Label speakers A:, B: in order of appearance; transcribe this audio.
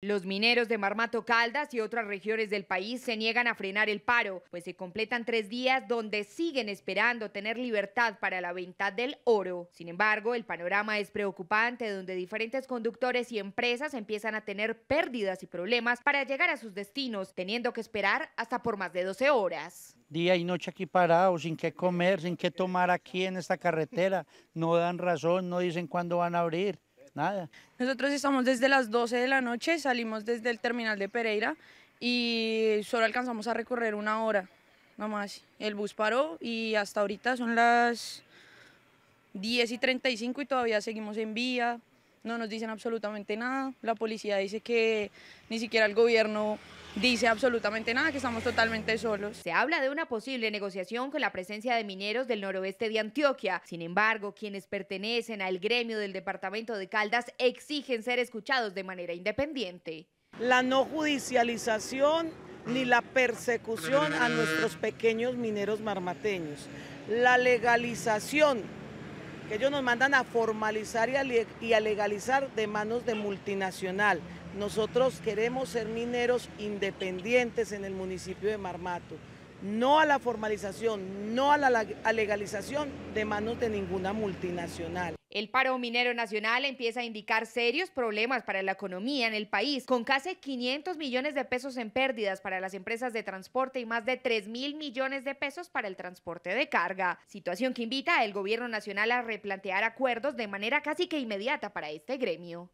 A: Los mineros de Marmato Caldas y otras regiones del país se niegan a frenar el paro, pues se completan tres días donde siguen esperando tener libertad para la venta del oro. Sin embargo, el panorama es preocupante, donde diferentes conductores y empresas empiezan a tener pérdidas y problemas para llegar a sus destinos, teniendo que esperar hasta por más de 12 horas.
B: Día y noche aquí parados, sin qué comer, sin qué tomar aquí en esta carretera. No dan razón, no dicen cuándo van a abrir. Nosotros estamos desde las 12 de la noche,
C: salimos desde el terminal de Pereira y solo alcanzamos a recorrer una hora, nomás. El bus paró y hasta ahorita son las 10 y 35 y todavía seguimos en vía, no nos dicen absolutamente nada. La policía dice que
A: ni siquiera el gobierno dice absolutamente nada, que estamos totalmente solos. Se habla de una posible negociación con la presencia de mineros del noroeste de Antioquia. Sin embargo, quienes pertenecen al gremio del departamento de Caldas exigen ser escuchados de manera independiente.
D: La no judicialización ni la persecución a nuestros pequeños mineros marmateños. La legalización que ellos nos mandan a formalizar y a, y a legalizar de manos de multinacional. Nosotros queremos ser mineros independientes en el municipio de Marmato no a la formalización, no a la legalización de manos de ninguna multinacional.
A: El paro minero nacional empieza a indicar serios problemas para la economía en el país, con casi 500 millones de pesos en pérdidas para las empresas de transporte y más de 3 mil millones de pesos para el transporte de carga, situación que invita al gobierno nacional a replantear acuerdos de manera casi que inmediata para este gremio.